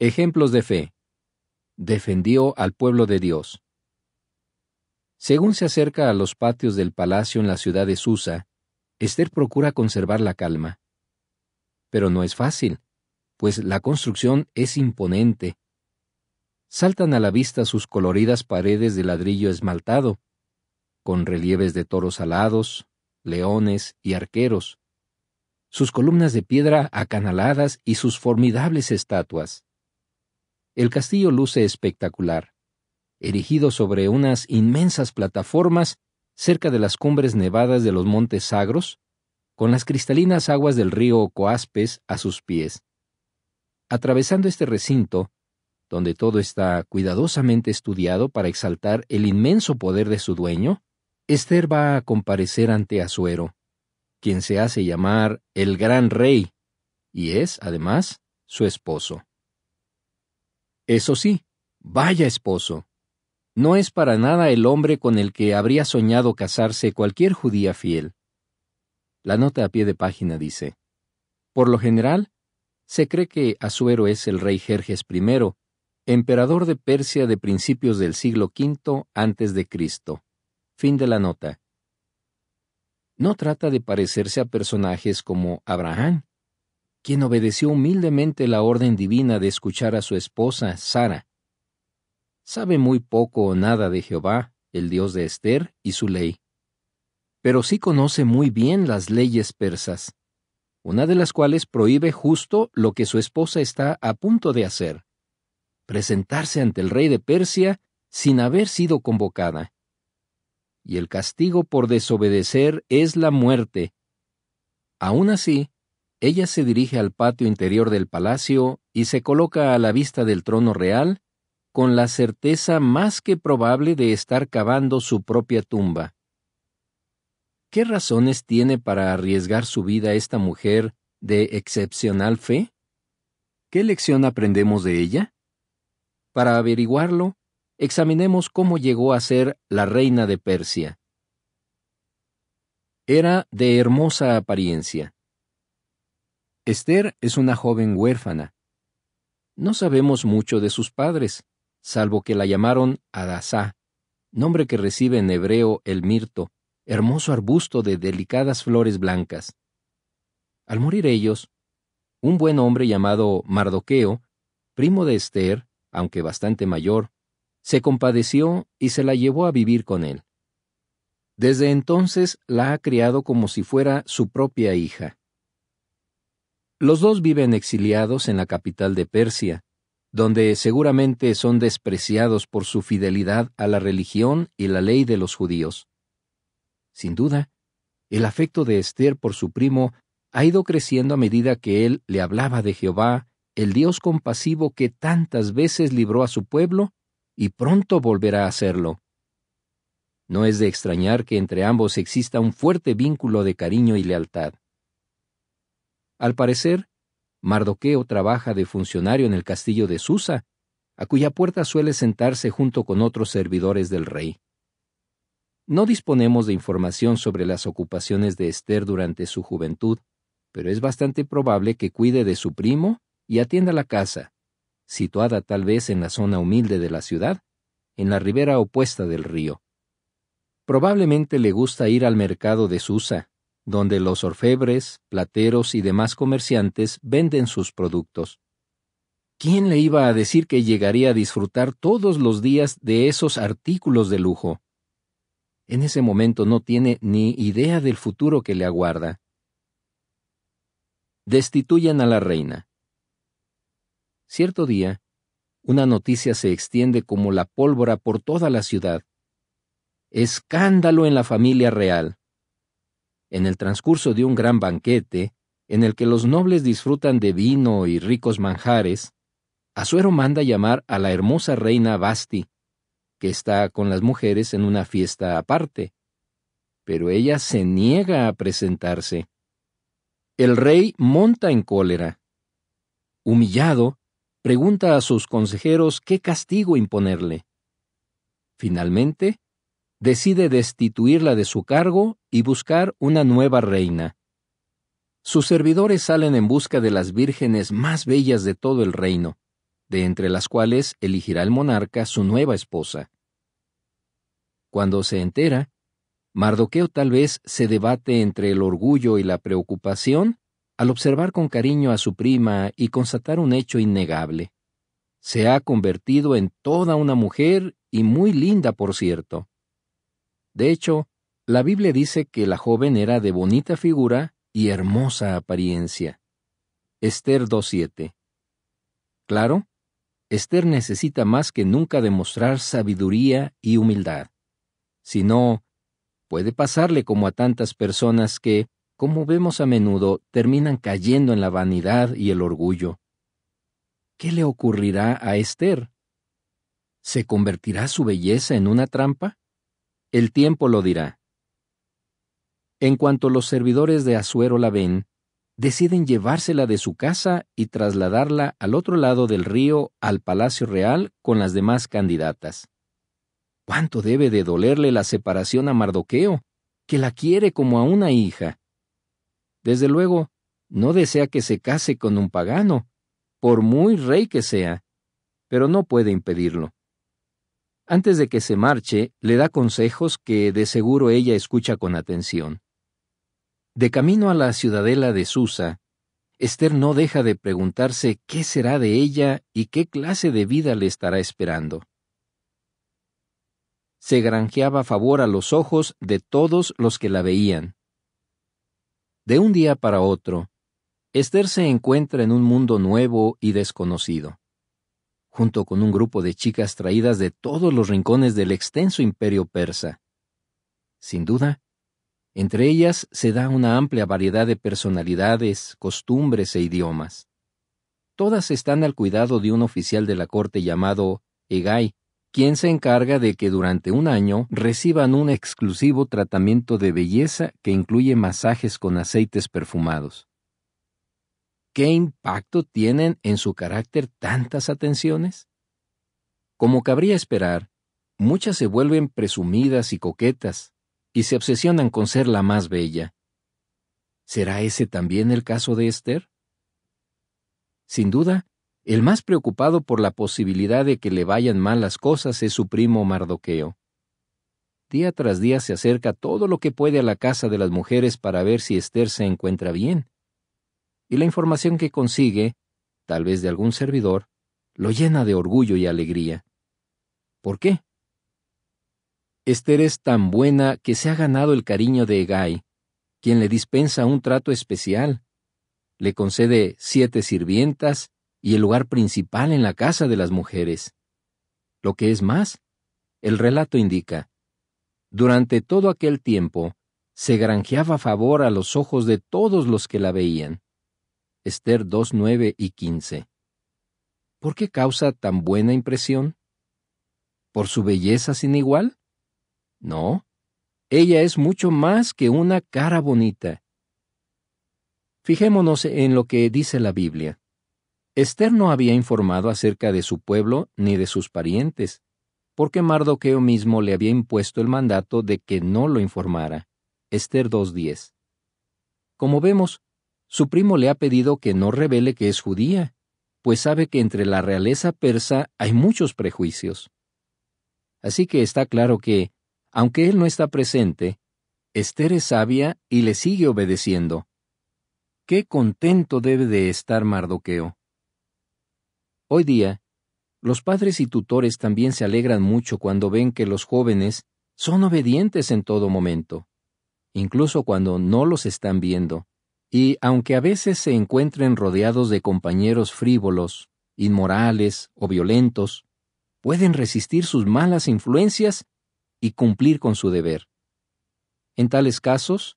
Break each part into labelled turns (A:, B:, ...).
A: Ejemplos de fe. Defendió al pueblo de Dios. Según se acerca a los patios del palacio en la ciudad de Susa, Esther procura conservar la calma. Pero no es fácil, pues la construcción es imponente. Saltan a la vista sus coloridas paredes de ladrillo esmaltado, con relieves de toros alados, leones y arqueros, sus columnas de piedra acanaladas y sus formidables estatuas. El castillo luce espectacular, erigido sobre unas inmensas plataformas cerca de las cumbres nevadas de los montes Sagros, con las cristalinas aguas del río Coaspes a sus pies. Atravesando este recinto, donde todo está cuidadosamente estudiado para exaltar el inmenso poder de su dueño, Esther va a comparecer ante Azuero, quien se hace llamar el Gran Rey, y es, además, su esposo. Eso sí, vaya esposo. No es para nada el hombre con el que habría soñado casarse cualquier judía fiel. La nota a pie de página dice, Por lo general, se cree que Azuero es el rey Jerjes I, emperador de Persia de principios del siglo V antes de Cristo. Fin de la nota. No trata de parecerse a personajes como Abraham, quien obedeció humildemente la orden divina de escuchar a su esposa, Sara. Sabe muy poco o nada de Jehová, el Dios de Esther, y su ley. Pero sí conoce muy bien las leyes persas, una de las cuales prohíbe justo lo que su esposa está a punto de hacer, presentarse ante el rey de Persia sin haber sido convocada. Y el castigo por desobedecer es la muerte. Aún así, ella se dirige al patio interior del palacio y se coloca a la vista del trono real con la certeza más que probable de estar cavando su propia tumba. ¿Qué razones tiene para arriesgar su vida esta mujer de excepcional fe? ¿Qué lección aprendemos de ella? Para averiguarlo, examinemos cómo llegó a ser la reina de Persia. Era de hermosa apariencia Esther es una joven huérfana. No sabemos mucho de sus padres, salvo que la llamaron Adasá, nombre que recibe en hebreo el mirto, hermoso arbusto de delicadas flores blancas. Al morir ellos, un buen hombre llamado Mardoqueo, primo de Esther, aunque bastante mayor, se compadeció y se la llevó a vivir con él. Desde entonces la ha criado como si fuera su propia hija. Los dos viven exiliados en la capital de Persia, donde seguramente son despreciados por su fidelidad a la religión y la ley de los judíos. Sin duda, el afecto de Esther por su primo ha ido creciendo a medida que él le hablaba de Jehová, el Dios compasivo que tantas veces libró a su pueblo y pronto volverá a hacerlo. No es de extrañar que entre ambos exista un fuerte vínculo de cariño y lealtad. Al parecer, Mardoqueo trabaja de funcionario en el castillo de Susa, a cuya puerta suele sentarse junto con otros servidores del rey. No disponemos de información sobre las ocupaciones de Esther durante su juventud, pero es bastante probable que cuide de su primo y atienda la casa, situada tal vez en la zona humilde de la ciudad, en la ribera opuesta del río. Probablemente le gusta ir al mercado de Susa, donde los orfebres, plateros y demás comerciantes venden sus productos. ¿Quién le iba a decir que llegaría a disfrutar todos los días de esos artículos de lujo? En ese momento no tiene ni idea del futuro que le aguarda. Destituyen a la reina. Cierto día, una noticia se extiende como la pólvora por toda la ciudad. Escándalo en la familia real en el transcurso de un gran banquete, en el que los nobles disfrutan de vino y ricos manjares, asuero manda llamar a la hermosa reina Basti, que está con las mujeres en una fiesta aparte. Pero ella se niega a presentarse. El rey monta en cólera. Humillado, pregunta a sus consejeros qué castigo imponerle. Finalmente, decide destituirla de su cargo y buscar una nueva reina. Sus servidores salen en busca de las vírgenes más bellas de todo el reino, de entre las cuales elegirá el monarca su nueva esposa. Cuando se entera, Mardoqueo tal vez se debate entre el orgullo y la preocupación al observar con cariño a su prima y constatar un hecho innegable. Se ha convertido en toda una mujer y muy linda, por cierto. De hecho, la Biblia dice que la joven era de bonita figura y hermosa apariencia. Esther 2.7. Claro, Esther necesita más que nunca demostrar sabiduría y humildad. Si no, puede pasarle como a tantas personas que, como vemos a menudo, terminan cayendo en la vanidad y el orgullo. ¿Qué le ocurrirá a Esther? ¿Se convertirá su belleza en una trampa? El tiempo lo dirá. En cuanto los servidores de Azuero la ven, deciden llevársela de su casa y trasladarla al otro lado del río al Palacio Real con las demás candidatas. ¿Cuánto debe de dolerle la separación a Mardoqueo, que la quiere como a una hija? Desde luego, no desea que se case con un pagano, por muy rey que sea, pero no puede impedirlo. Antes de que se marche, le da consejos que de seguro ella escucha con atención. De camino a la ciudadela de Susa, Esther no deja de preguntarse qué será de ella y qué clase de vida le estará esperando. Se granjeaba favor a los ojos de todos los que la veían. De un día para otro, Esther se encuentra en un mundo nuevo y desconocido junto con un grupo de chicas traídas de todos los rincones del extenso imperio persa. Sin duda, entre ellas se da una amplia variedad de personalidades, costumbres e idiomas. Todas están al cuidado de un oficial de la corte llamado Egay, quien se encarga de que durante un año reciban un exclusivo tratamiento de belleza que incluye masajes con aceites perfumados. ¿Qué impacto tienen en su carácter tantas atenciones? Como cabría esperar, muchas se vuelven presumidas y coquetas, y se obsesionan con ser la más bella. ¿Será ese también el caso de Esther? Sin duda, el más preocupado por la posibilidad de que le vayan mal las cosas es su primo Mardoqueo. Día tras día se acerca todo lo que puede a la casa de las mujeres para ver si Esther se encuentra bien, y la información que consigue, tal vez de algún servidor, lo llena de orgullo y alegría. ¿Por qué? Esther es tan buena que se ha ganado el cariño de Egay, quien le dispensa un trato especial. Le concede siete sirvientas y el lugar principal en la casa de las mujeres. Lo que es más, el relato indica, durante todo aquel tiempo, se granjeaba favor a los ojos de todos los que la veían. Esther 2.9 y 15. ¿Por qué causa tan buena impresión? ¿Por su belleza sin igual? No, ella es mucho más que una cara bonita. Fijémonos en lo que dice la Biblia. Esther no había informado acerca de su pueblo ni de sus parientes, porque Mardoqueo mismo le había impuesto el mandato de que no lo informara. Esther 2.10. Como vemos, su primo le ha pedido que no revele que es judía, pues sabe que entre la realeza persa hay muchos prejuicios. Así que está claro que, aunque él no está presente, Esther es sabia y le sigue obedeciendo. Qué contento debe de estar Mardoqueo. Hoy día, los padres y tutores también se alegran mucho cuando ven que los jóvenes son obedientes en todo momento, incluso cuando no los están viendo y aunque a veces se encuentren rodeados de compañeros frívolos, inmorales o violentos, pueden resistir sus malas influencias y cumplir con su deber. En tales casos,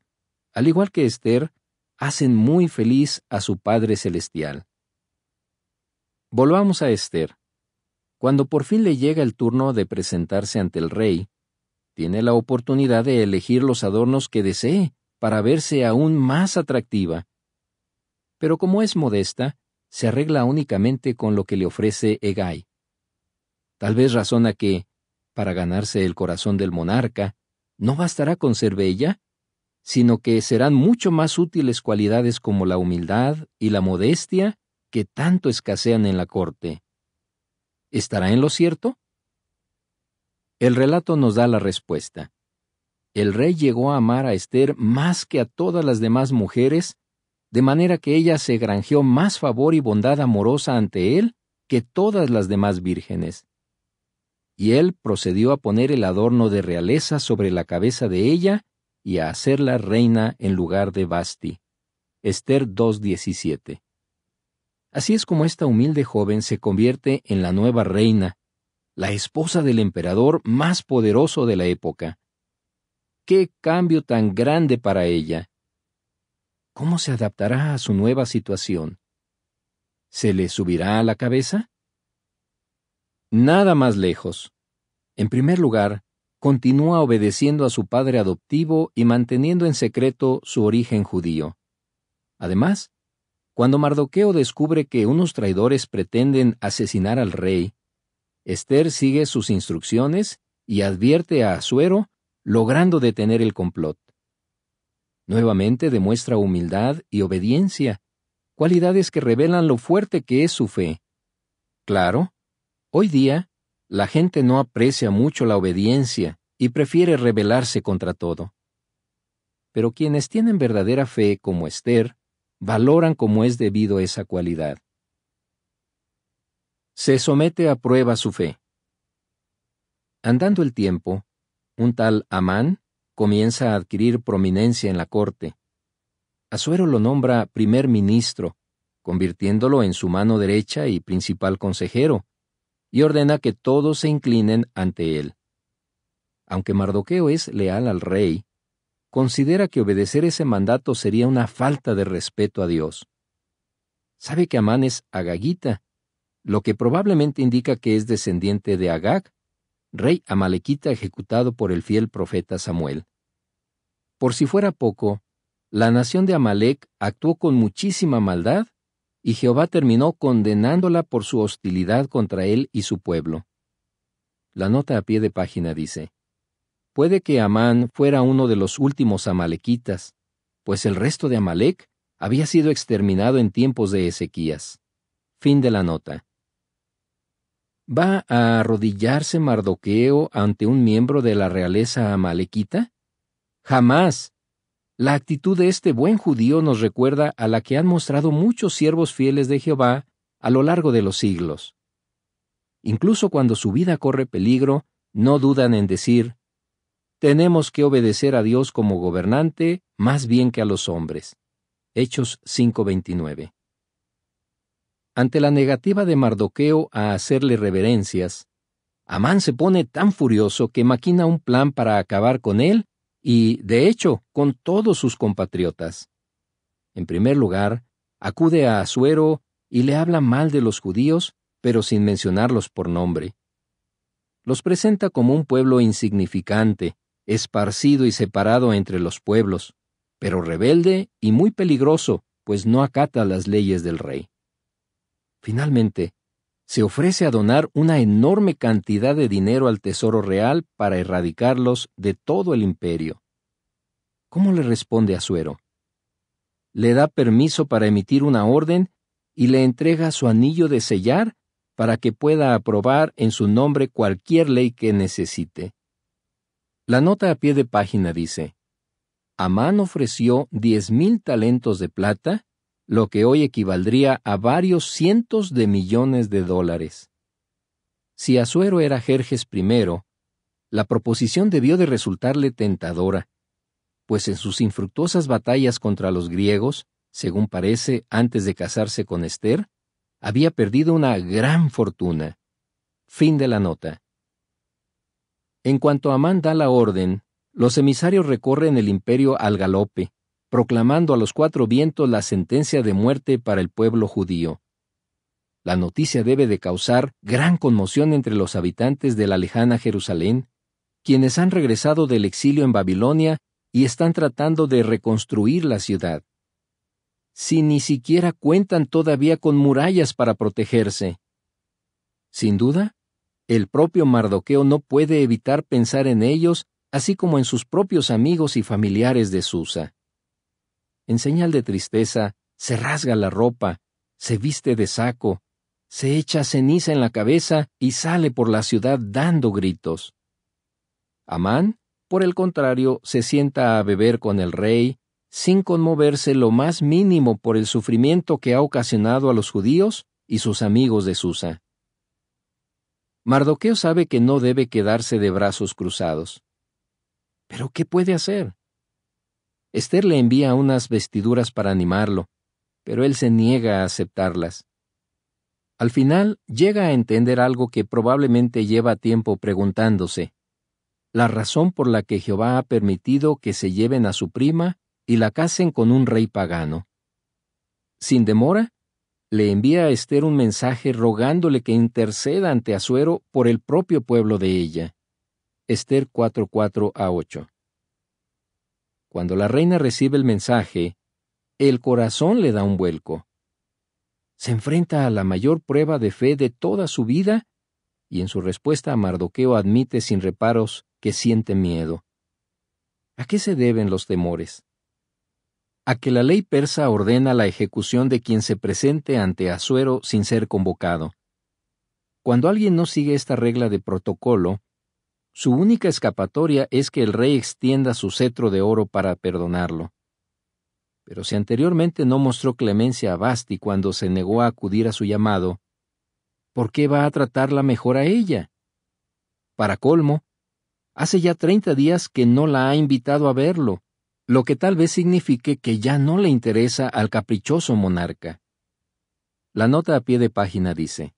A: al igual que Esther, hacen muy feliz a su Padre Celestial. Volvamos a Esther. Cuando por fin le llega el turno de presentarse ante el rey, tiene la oportunidad de elegir los adornos que desee para verse aún más atractiva. Pero como es modesta, se arregla únicamente con lo que le ofrece Egay. Tal vez razona que, para ganarse el corazón del monarca, no bastará con ser bella, sino que serán mucho más útiles cualidades como la humildad y la modestia que tanto escasean en la corte. ¿Estará en lo cierto? El relato nos da la respuesta el rey llegó a amar a Esther más que a todas las demás mujeres, de manera que ella se granjeó más favor y bondad amorosa ante él que todas las demás vírgenes. Y él procedió a poner el adorno de realeza sobre la cabeza de ella y a hacerla reina en lugar de Basti. Esther 2.17. Así es como esta humilde joven se convierte en la nueva reina, la esposa del emperador más poderoso de la época qué cambio tan grande para ella. ¿Cómo se adaptará a su nueva situación? ¿Se le subirá a la cabeza? Nada más lejos. En primer lugar, continúa obedeciendo a su padre adoptivo y manteniendo en secreto su origen judío. Además, cuando Mardoqueo descubre que unos traidores pretenden asesinar al rey, Esther sigue sus instrucciones y advierte a Asuero logrando detener el complot. Nuevamente demuestra humildad y obediencia, cualidades que revelan lo fuerte que es su fe. Claro, hoy día, la gente no aprecia mucho la obediencia y prefiere rebelarse contra todo. Pero quienes tienen verdadera fe, como Esther, valoran como es debido esa cualidad. Se somete a prueba su fe. Andando el tiempo, un tal Amán comienza a adquirir prominencia en la corte. Azuero lo nombra primer ministro, convirtiéndolo en su mano derecha y principal consejero, y ordena que todos se inclinen ante él. Aunque Mardoqueo es leal al rey, considera que obedecer ese mandato sería una falta de respeto a Dios. Sabe que Amán es agagita, lo que probablemente indica que es descendiente de Agag, rey amalequita ejecutado por el fiel profeta Samuel. Por si fuera poco, la nación de Amalek actuó con muchísima maldad, y Jehová terminó condenándola por su hostilidad contra él y su pueblo. La nota a pie de página dice, Puede que Amán fuera uno de los últimos amalequitas, pues el resto de Amalec había sido exterminado en tiempos de Ezequías. Fin de la nota. ¿Va a arrodillarse Mardoqueo ante un miembro de la realeza amalequita? Jamás. La actitud de este buen judío nos recuerda a la que han mostrado muchos siervos fieles de Jehová a lo largo de los siglos. Incluso cuando su vida corre peligro, no dudan en decir, tenemos que obedecer a Dios como gobernante más bien que a los hombres. Hechos 5:29. Ante la negativa de Mardoqueo a hacerle reverencias, Amán se pone tan furioso que maquina un plan para acabar con él y, de hecho, con todos sus compatriotas. En primer lugar, acude a Asuero y le habla mal de los judíos, pero sin mencionarlos por nombre. Los presenta como un pueblo insignificante, esparcido y separado entre los pueblos, pero rebelde y muy peligroso, pues no acata las leyes del rey. Finalmente, se ofrece a donar una enorme cantidad de dinero al Tesoro Real para erradicarlos de todo el imperio. ¿Cómo le responde a suero? Le da permiso para emitir una orden y le entrega su anillo de sellar para que pueda aprobar en su nombre cualquier ley que necesite. La nota a pie de página dice, Amán ofreció diez mil talentos de plata lo que hoy equivaldría a varios cientos de millones de dólares. Si Azuero era Jerjes I, la proposición debió de resultarle tentadora, pues en sus infructuosas batallas contra los griegos, según parece, antes de casarse con Esther, había perdido una gran fortuna. Fin de la nota. En cuanto Amán da la orden, los emisarios recorren el imperio al galope, proclamando a los cuatro vientos la sentencia de muerte para el pueblo judío. La noticia debe de causar gran conmoción entre los habitantes de la lejana Jerusalén, quienes han regresado del exilio en Babilonia y están tratando de reconstruir la ciudad. Si ni siquiera cuentan todavía con murallas para protegerse. Sin duda, el propio Mardoqueo no puede evitar pensar en ellos, así como en sus propios amigos y familiares de Susa en señal de tristeza, se rasga la ropa, se viste de saco, se echa ceniza en la cabeza y sale por la ciudad dando gritos. Amán, por el contrario, se sienta a beber con el rey, sin conmoverse lo más mínimo por el sufrimiento que ha ocasionado a los judíos y sus amigos de Susa. Mardoqueo sabe que no debe quedarse de brazos cruzados. Pero ¿qué puede hacer? Esther le envía unas vestiduras para animarlo, pero él se niega a aceptarlas. Al final llega a entender algo que probablemente lleva tiempo preguntándose, la razón por la que Jehová ha permitido que se lleven a su prima y la casen con un rey pagano. Sin demora, le envía a Esther un mensaje rogándole que interceda ante Asuero por el propio pueblo de ella. Esther 4:4 a 8. Cuando la reina recibe el mensaje, el corazón le da un vuelco. Se enfrenta a la mayor prueba de fe de toda su vida y en su respuesta a Mardoqueo admite sin reparos que siente miedo. ¿A qué se deben los temores? A que la ley persa ordena la ejecución de quien se presente ante Asuero sin ser convocado. Cuando alguien no sigue esta regla de protocolo, su única escapatoria es que el rey extienda su cetro de oro para perdonarlo. Pero si anteriormente no mostró clemencia a Basti cuando se negó a acudir a su llamado, ¿por qué va a tratarla mejor a ella? Para colmo, hace ya treinta días que no la ha invitado a verlo, lo que tal vez signifique que ya no le interesa al caprichoso monarca. La nota a pie de página dice,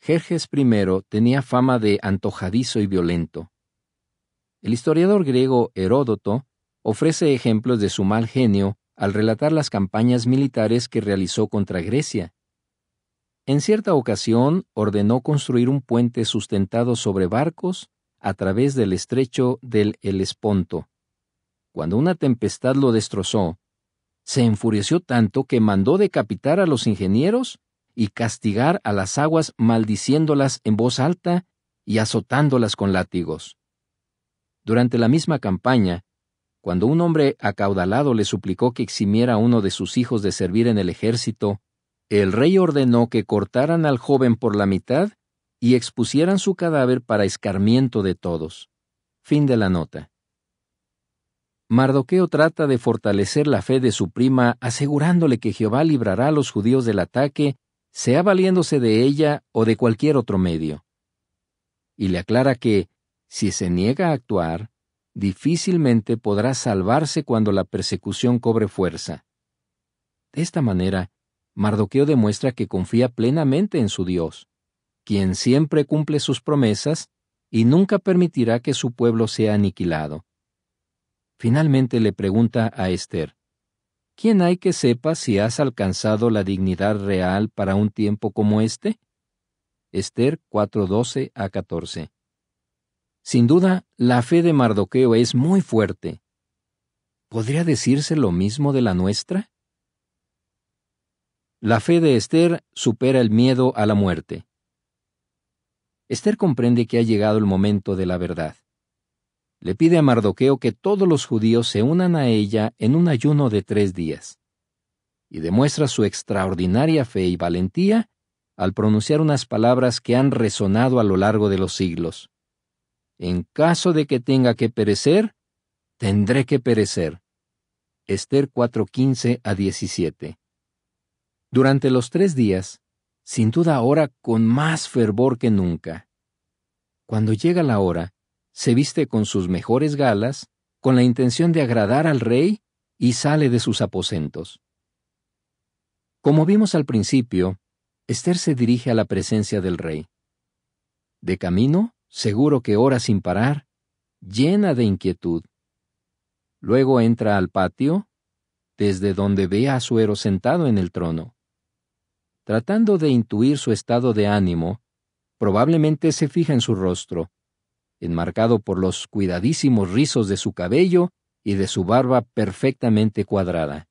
A: Jerjes I tenía fama de antojadizo y violento. El historiador griego Heródoto ofrece ejemplos de su mal genio al relatar las campañas militares que realizó contra Grecia. En cierta ocasión ordenó construir un puente sustentado sobre barcos a través del estrecho del Helesponto. Cuando una tempestad lo destrozó, se enfureció tanto que mandó decapitar a los ingenieros y castigar a las aguas maldiciéndolas en voz alta y azotándolas con látigos. Durante la misma campaña, cuando un hombre acaudalado le suplicó que eximiera a uno de sus hijos de servir en el ejército, el rey ordenó que cortaran al joven por la mitad y expusieran su cadáver para escarmiento de todos. Fin de la nota. Mardoqueo trata de fortalecer la fe de su prima asegurándole que Jehová librará a los judíos del ataque sea valiéndose de ella o de cualquier otro medio. Y le aclara que, si se niega a actuar, difícilmente podrá salvarse cuando la persecución cobre fuerza. De esta manera, Mardoqueo demuestra que confía plenamente en su Dios, quien siempre cumple sus promesas y nunca permitirá que su pueblo sea aniquilado. Finalmente le pregunta a Esther, ¿quién hay que sepa si has alcanzado la dignidad real para un tiempo como este? Esther 4:12 a 14. Sin duda, la fe de Mardoqueo es muy fuerte. ¿Podría decirse lo mismo de la nuestra? La fe de Esther supera el miedo a la muerte. Esther comprende que ha llegado el momento de la verdad le pide a Mardoqueo que todos los judíos se unan a ella en un ayuno de tres días, y demuestra su extraordinaria fe y valentía al pronunciar unas palabras que han resonado a lo largo de los siglos. En caso de que tenga que perecer, tendré que perecer. Esther 4:15 a 17. Durante los tres días, sin duda ahora con más fervor que nunca. Cuando llega la hora, se viste con sus mejores galas, con la intención de agradar al rey, y sale de sus aposentos. Como vimos al principio, Esther se dirige a la presencia del rey. De camino, seguro que ora sin parar, llena de inquietud. Luego entra al patio, desde donde ve a su héroe sentado en el trono. Tratando de intuir su estado de ánimo, probablemente se fija en su rostro, enmarcado por los cuidadísimos rizos de su cabello y de su barba perfectamente cuadrada.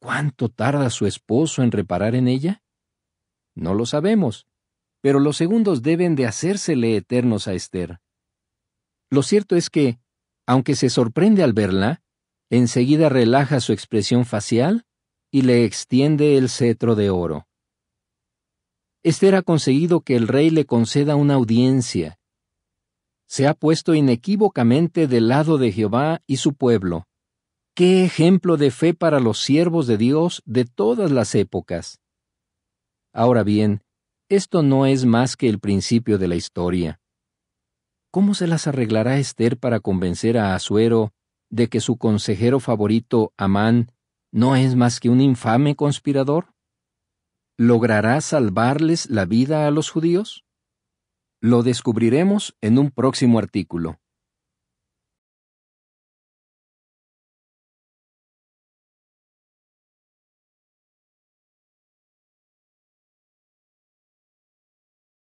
A: ¿Cuánto tarda su esposo en reparar en ella? No lo sabemos, pero los segundos deben de hacérsele eternos a Esther. Lo cierto es que, aunque se sorprende al verla, enseguida relaja su expresión facial y le extiende el cetro de oro. Esther ha conseguido que el rey le conceda una audiencia, se ha puesto inequívocamente del lado de Jehová y su pueblo. Qué ejemplo de fe para los siervos de Dios de todas las épocas. Ahora bien, esto no es más que el principio de la historia. ¿Cómo se las arreglará Esther para convencer a Asuero de que su consejero favorito, Amán, no es más que un infame conspirador? ¿Logrará salvarles la vida a los judíos? Lo descubriremos en un próximo artículo.